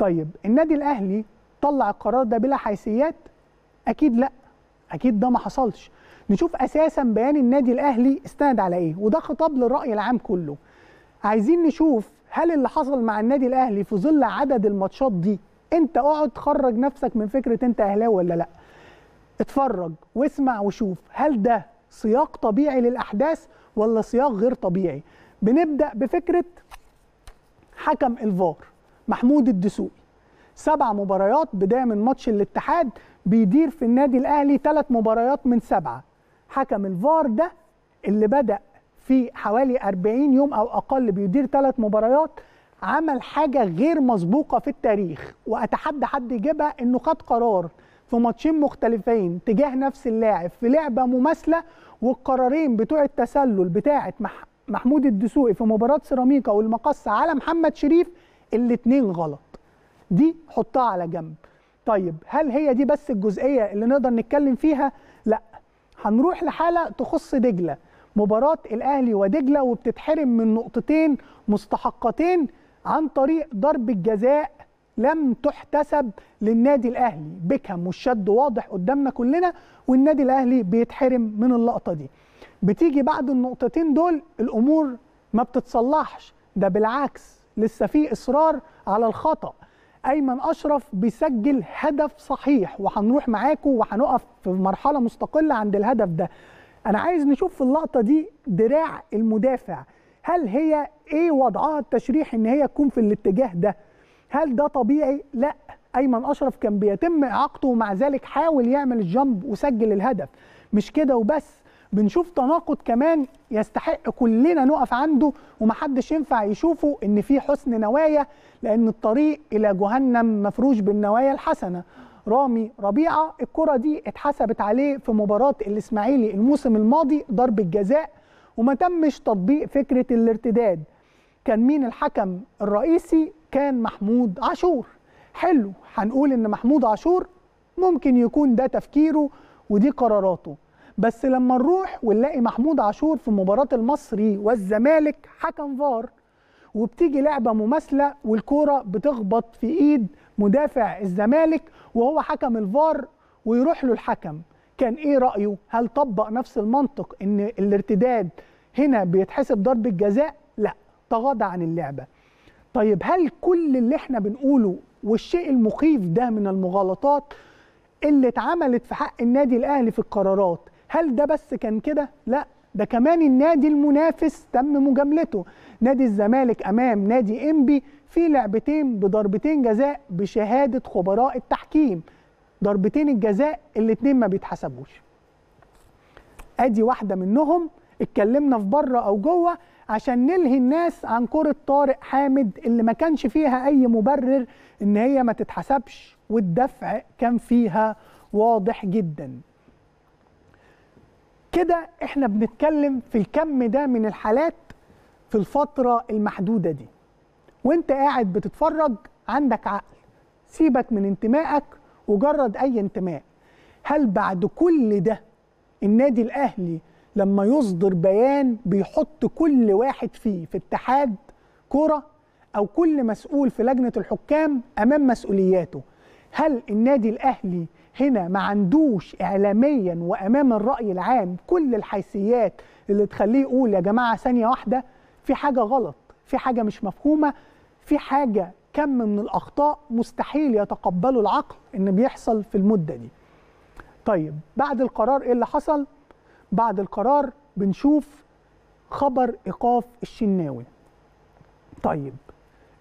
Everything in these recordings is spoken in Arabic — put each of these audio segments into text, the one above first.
طيب النادي الاهلي طلع القرار ده بلا حيثيات اكيد لا اكيد ده ما حصلش نشوف اساسا بيان النادي الاهلي استند على ايه وده خطاب للراي العام كله عايزين نشوف هل اللي حصل مع النادي الاهلي في ظل عدد الماتشات دي انت اقعد خرج نفسك من فكره انت اهلاوي ولا لا اتفرج واسمع وشوف هل ده سياق طبيعي للاحداث ولا سياق غير طبيعي بنبدا بفكره حكم الفار محمود الدسوقي سبع مباريات بدايه من ماتش الاتحاد بيدير في النادي الاهلي ثلاث مباريات من سبعه حكم الفار ده اللي بدا في حوالي 40 يوم او اقل بيدير ثلاث مباريات عمل حاجه غير مسبوقه في التاريخ واتحدى حد يجيبها انه خد قرار في ماتشين مختلفين تجاه نفس اللاعب في لعبه مماثله والقرارين بتوع التسلل بتاعه محمود الدسوقي في مباراه سيراميكا والمقص على محمد شريف الاثنين غلط دي حطها على جنب طيب هل هي دي بس الجزئيه اللي نقدر نتكلم فيها لا هنروح لحاله تخص دجله مباراه الاهلي ودجله وبتتحرم من نقطتين مستحقتين عن طريق ضرب الجزاء لم تحتسب للنادي الاهلي بيكهام والشد واضح قدامنا كلنا والنادي الاهلي بيتحرم من اللقطه دي بتيجي بعد النقطتين دول الامور ما بتتصلحش ده بالعكس لسه في اصرار على الخطا ايمن اشرف بيسجل هدف صحيح وهنروح معاكم وهنقف في مرحله مستقله عند الهدف ده انا عايز نشوف في اللقطه دي دراع المدافع هل هي ايه وضعها التشريح ان هي تكون في الاتجاه ده هل ده طبيعي لا ايمن اشرف كان بيتم اعاقته ومع ذلك حاول يعمل الجنب وسجل الهدف مش كده وبس بنشوف تناقض كمان يستحق كلنا نقف عنده ومحدش ينفع يشوفه ان في حسن نوايا لان الطريق الى جهنم مفروش بالنوايا الحسنه رامي ربيعه الكره دي اتحسبت عليه في مباراه الاسماعيلي الموسم الماضي ضربه جزاء وما تمش تطبيق فكره الارتداد كان مين الحكم الرئيسي كان محمود عاشور حلو هنقول ان محمود عاشور ممكن يكون ده تفكيره ودي قراراته بس لما نروح ونلاقي محمود عاشور في مباراه المصري والزمالك حكم فار وبتيجي لعبه مماثله والكوره بتخبط في ايد مدافع الزمالك وهو حكم الفار ويروح له الحكم كان ايه رايه هل طبق نفس المنطق ان الارتداد هنا بيتحسب ضربه جزاء لا تغاضى عن اللعبه طيب هل كل اللي احنا بنقوله والشيء المخيف ده من المغالطات اللي اتعملت في حق النادي الاهلي في القرارات هل ده بس كان كده؟ لا ده كمان النادي المنافس تم مجاملته نادي الزمالك امام نادي انبي في لعبتين بضربتين جزاء بشهاده خبراء التحكيم ضربتين الجزاء الاتنين ما بيتحسبوش ادي واحده منهم اتكلمنا في بره او جوه عشان نلهي الناس عن كره طارق حامد اللي ما كانش فيها اي مبرر ان هي ما تتحسبش والدفع كان فيها واضح جدا كده احنا بنتكلم في الكم ده من الحالات في الفترة المحدودة دي وانت قاعد بتتفرج عندك عقل سيبك من انتمائك وجرد اي انتماء هل بعد كل ده النادي الاهلي لما يصدر بيان بيحط كل واحد فيه في اتحاد كرة او كل مسؤول في لجنة الحكام امام مسؤولياته هل النادي الاهلي هنا ما عندوش اعلاميا وامام الراي العام كل الحيثيات اللي تخليه يقول يا جماعه ثانيه واحده في حاجه غلط في حاجه مش مفهومه في حاجه كم من الاخطاء مستحيل يتقبله العقل ان بيحصل في المده دي طيب بعد القرار ايه اللي حصل بعد القرار بنشوف خبر ايقاف الشناوي طيب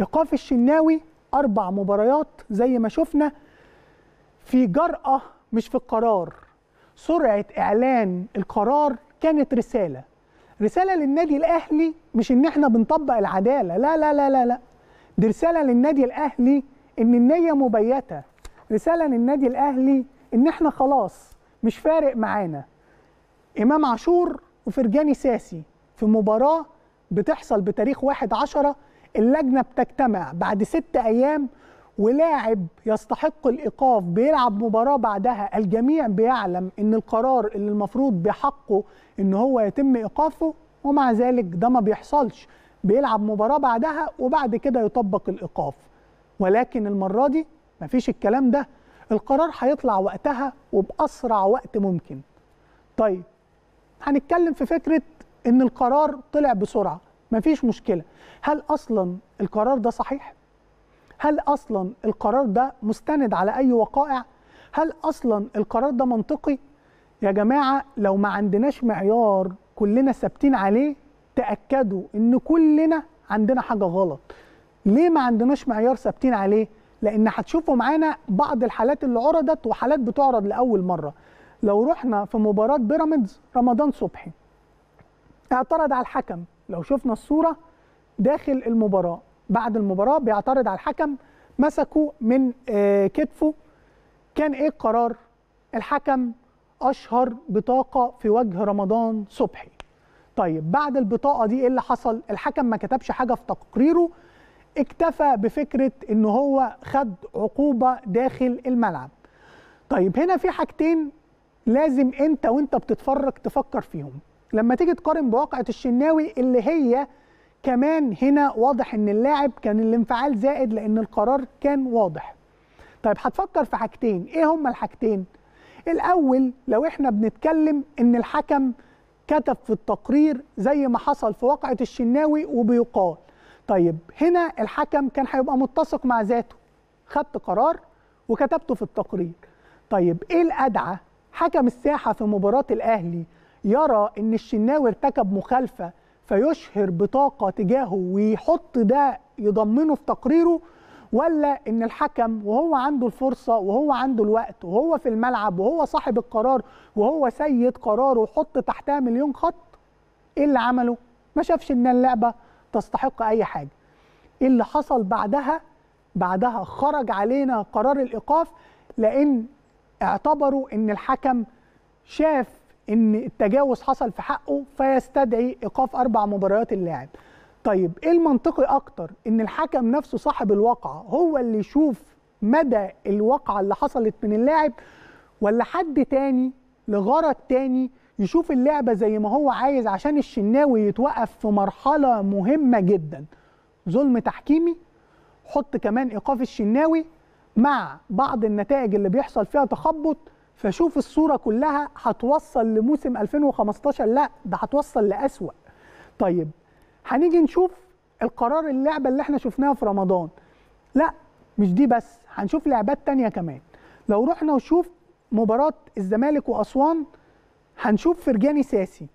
ايقاف الشناوي اربع مباريات زي ما شفنا في جرأة مش في القرار سرعة إعلان القرار كانت رسالة رسالة للنادي الأهلي مش إن إحنا بنطبق العدالة لا لا لا لا لا دي رسالة للنادي الأهلي إن النية مبيتة رسالة للنادي الأهلي إن إحنا خلاص مش فارق معانا إمام عاشور وفرجاني ساسي في مباراة بتحصل بتاريخ 1 10 اللجنة بتجتمع بعد ست أيام ولاعب يستحق الايقاف بيلعب مباراه بعدها الجميع بيعلم ان القرار اللي المفروض بحقه ان هو يتم ايقافه ومع ذلك ده ما بيحصلش بيلعب مباراه بعدها وبعد كده يطبق الايقاف ولكن المره دي مفيش الكلام ده القرار هيطلع وقتها وباسرع وقت ممكن طيب هنتكلم في فكره ان القرار طلع بسرعه مفيش مشكله هل اصلا القرار ده صحيح هل اصلا القرار ده مستند على اي وقائع هل اصلا القرار ده منطقي يا جماعه لو ما عندناش معيار كلنا ثابتين عليه تاكدوا ان كلنا عندنا حاجه غلط ليه ما عندناش معيار ثابتين عليه لان هتشوفوا معانا بعض الحالات اللي عرضت وحالات بتعرض لاول مره لو رحنا في مباراه بيراميدز رمضان صبحي اعترض على الحكم لو شفنا الصوره داخل المباراه بعد المباراه بيعترض على الحكم مسكه من آه، كتفه كان ايه القرار الحكم اشهر بطاقه في وجه رمضان صبحي طيب بعد البطاقه دي ايه اللي حصل الحكم ما كتبش حاجه في تقريره اكتفى بفكره ان هو خد عقوبه داخل الملعب طيب هنا في حاجتين لازم انت وانت بتتفرج تفكر فيهم لما تيجي تقارن بواقعه الشناوي اللي هي كمان هنا واضح ان اللاعب كان الانفعال زائد لان القرار كان واضح طيب هتفكر في حاجتين ايه هما الحاجتين الاول لو احنا بنتكلم ان الحكم كتب في التقرير زي ما حصل في واقعه الشناوي وبيقال طيب هنا الحكم كان هيبقى متسق مع ذاته خدت قرار وكتبته في التقرير طيب ايه الادعى حكم الساحه في مباراه الاهلي يرى ان الشناوي ارتكب مخالفه فيشهر بطاقه تجاهه ويحط ده يضمنه في تقريره ولا ان الحكم وهو عنده الفرصه وهو عنده الوقت وهو في الملعب وهو صاحب القرار وهو سيد قراره وحط تحتها مليون خط ايه اللي عمله؟ ما شافش ان اللعبه تستحق اي حاجه. ايه اللي حصل بعدها؟ بعدها خرج علينا قرار الايقاف لان اعتبروا ان الحكم شاف ان التجاوز حصل في حقه فيستدعي ايقاف اربع مباريات اللاعب طيب ايه المنطقي اكتر ان الحكم نفسه صاحب الواقعه هو اللي يشوف مدى الواقعه اللي حصلت من اللاعب ولا حد تاني لغرض تاني يشوف اللعبه زي ما هو عايز عشان الشناوي يتوقف في مرحله مهمه جدا ظلم تحكيمي حط كمان ايقاف الشناوي مع بعض النتائج اللي بيحصل فيها تخبط فشوف الصوره كلها هتوصل لموسم 2015 لا ده هتوصل لاسوا طيب هنيجي نشوف القرار اللعبه اللي احنا شفناها في رمضان لا مش دي بس هنشوف لعبات تانية كمان لو رحنا وشوف مباراه الزمالك واسوان هنشوف فرجاني ساسي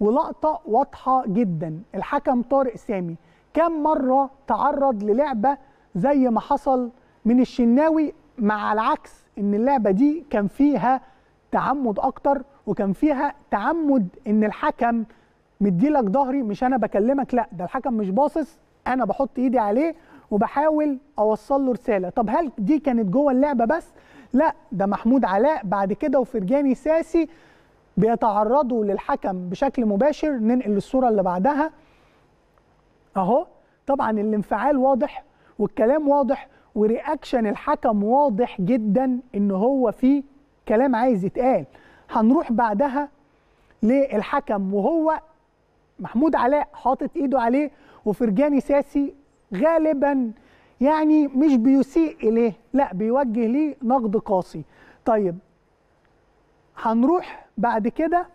ولقطه واضحه جدا الحكم طارق سامي كم مره تعرض للعبه زي ما حصل من الشناوي مع العكس ان اللعبه دي كان فيها تعمد اكتر وكان فيها تعمد ان الحكم مديلك ظهري مش انا بكلمك لا ده الحكم مش باصص انا بحط ايدي عليه وبحاول اوصل له رساله طب هل دي كانت جوه اللعبه بس لا ده محمود علاء بعد كده وفرجاني ساسي بيتعرضوا للحكم بشكل مباشر ننقل للصوره اللي بعدها اهو طبعا الانفعال واضح والكلام واضح ورياكشن الحكم واضح جدا ان هو في كلام عايز يتقال هنروح بعدها للحكم وهو محمود علاء حاطط ايده عليه وفرجاني ساسي غالبا يعني مش بيسيء اليه لا بيوجه ليه نقد قاسي طيب هنروح بعد كده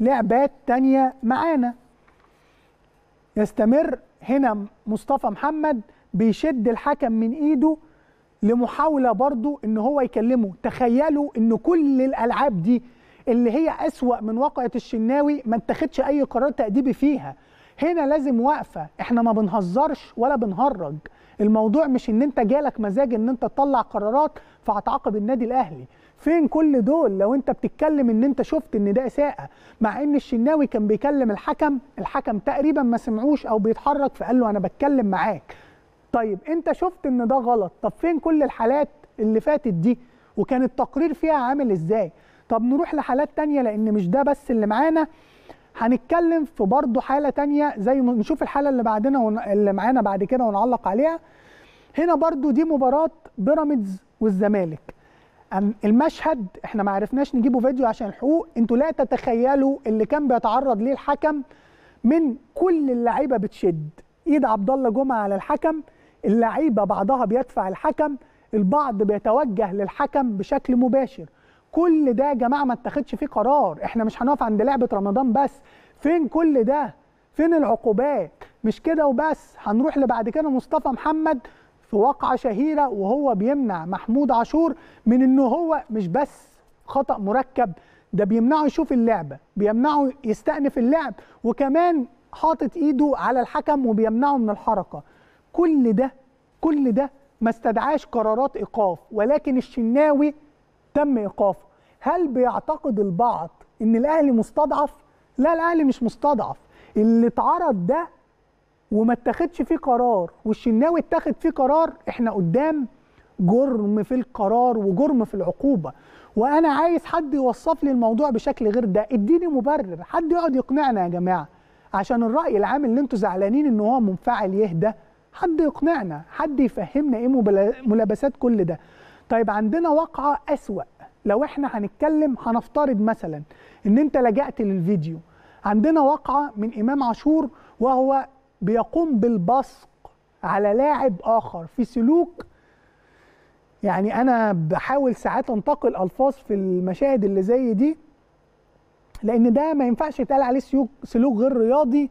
للعبات تانية معانا يستمر هنا مصطفى محمد بيشد الحكم من ايده لمحاوله برضه ان هو يكلمه تخيلوا ان كل الالعاب دي اللي هي اسوا من واقعه الشناوي ما اتخذش اي قرار تاديبي فيها هنا لازم واقفه احنا ما بنهزرش ولا بنهرج الموضوع مش ان انت جالك مزاج ان انت تطلع قرارات فهتعاقب النادي الاهلي فين كل دول لو انت بتتكلم ان انت شفت ان ده اساءه مع ان الشناوي كان بيكلم الحكم الحكم تقريبا ما سمعوش او بيتحرك فقال له انا بتكلم معاك طيب انت شفت ان ده غلط طب فين كل الحالات اللي فاتت دي وكان التقرير فيها عامل ازاي طب نروح لحالات تانية لان مش ده بس اللي معانا هنتكلم في برضه حاله تانية زي ما نشوف الحاله اللي بعدنا ون... اللي معانا بعد كده ونعلق عليها هنا برضه دي مباراه بيراميدز والزمالك المشهد احنا ما عرفناش نجيبه فيديو عشان الحقوق انتوا لا تتخيلوا اللي كان بيتعرض ليه الحكم من كل اللعيبه بتشد ايد عبد الله جمعه على الحكم اللعيبه بعضها بيدفع الحكم البعض بيتوجه للحكم بشكل مباشر كل ده يا جماعه ما اتخذش فيه قرار احنا مش هنقف عند لعبه رمضان بس فين كل ده فين العقوبات مش كده وبس هنروح لبعد كده مصطفى محمد في واقعه شهيره وهو بيمنع محمود عاشور من ان هو مش بس خطا مركب ده بيمنعه يشوف اللعبه بيمنعه يستأنف اللعب وكمان حاطط ايده على الحكم وبيمنعه من الحركه كل ده كل ده ما استدعاش قرارات ايقاف ولكن الشناوي تم ايقافه هل بيعتقد البعض ان الاهلي مستضعف لا الاهلي مش مستضعف اللي اتعرض ده وما اتخذش فيه قرار والشناوي اتخذ فيه قرار احنا قدام جرم في القرار وجرم في العقوبه وانا عايز حد يوصف لي الموضوع بشكل غير ده اديني مبرر حد يقعد يقنعنا يا جماعه عشان الراي العام اللي انتوا زعلانين ان هو منفعل يهدى حد يقنعنا حد يفهمنا ايه ملابسات كل ده طيب عندنا واقعه اسوا لو احنا هنتكلم هنفترض مثلا ان انت لجأت للفيديو عندنا واقعه من امام عاشور وهو بيقوم بالبصق على لاعب اخر في سلوك يعني انا بحاول ساعات انتقل الفاظ في المشاهد اللي زي دي لان ده ما ينفعش يتقال عليه سلوك سلوك غير رياضي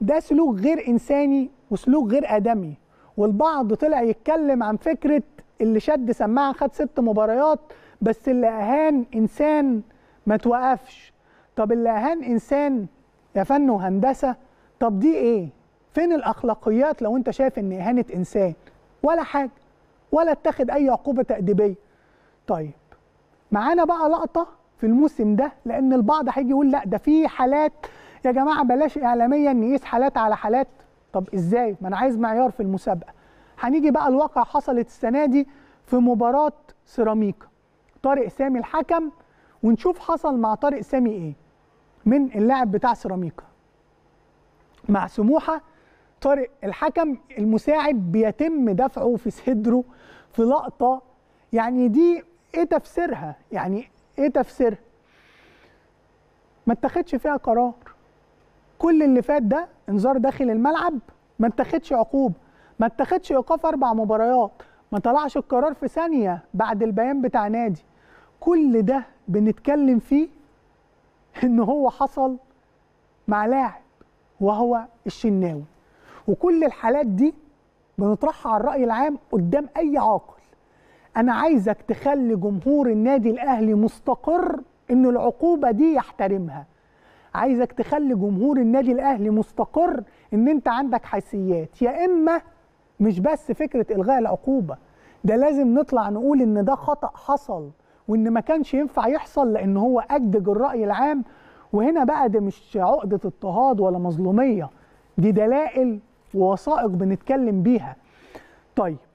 ده سلوك غير انساني وسلوك غير ادمي والبعض طلع يتكلم عن فكره اللي شد سماعه خد ست مباريات بس اللي اهان انسان ما توقفش طب اللي اهان انسان يا فن وهندسه طب دي ايه فين الاخلاقيات لو انت شايف ان اهانه انسان ولا حاجه ولا اتخذ اي عقوبه تاديبيه طيب معانا بقى لقطه في الموسم ده لان البعض هيجي يقول لا ده في حالات يا جماعه بلاش اعلاميا نقيس حالات على حالات طب ازاي ما انا عايز معيار في المسابقه هنيجي بقى الواقع حصلت السنه دي في مباراه سيراميكا طارق سامي الحكم ونشوف حصل مع طارق سامي ايه من اللاعب بتاع سيراميكا مع سموحه طارق الحكم المساعد بيتم دفعه في صدره في لقطه يعني دي ايه تفسيرها يعني ايه تفسيرها ما اتخذش فيها قرار كل اللي فات ده انذار داخل الملعب ما اتخذش عقوبه ما اتخذش ايقاف اربع مباريات ما طلعش القرار في ثانيه بعد البيان بتاع نادي كل ده بنتكلم فيه ان هو حصل مع لاعب وهو الشناوي وكل الحالات دي بنطرحها على الراي العام قدام اي عاقل انا عايزك تخلي جمهور النادي الاهلي مستقر ان العقوبه دي يحترمها عايزك تخلي جمهور النادي الاهلي مستقر ان انت عندك حيثيات يا اما مش بس فكره الغاء العقوبه ده لازم نطلع نقول ان ده خطا حصل وان ما كانش ينفع يحصل لان هو اجدج الراي العام وهنا بقى ده مش عقده اضطهاد ولا مظلوميه دي دلائل ووثائق بنتكلم بيها طيب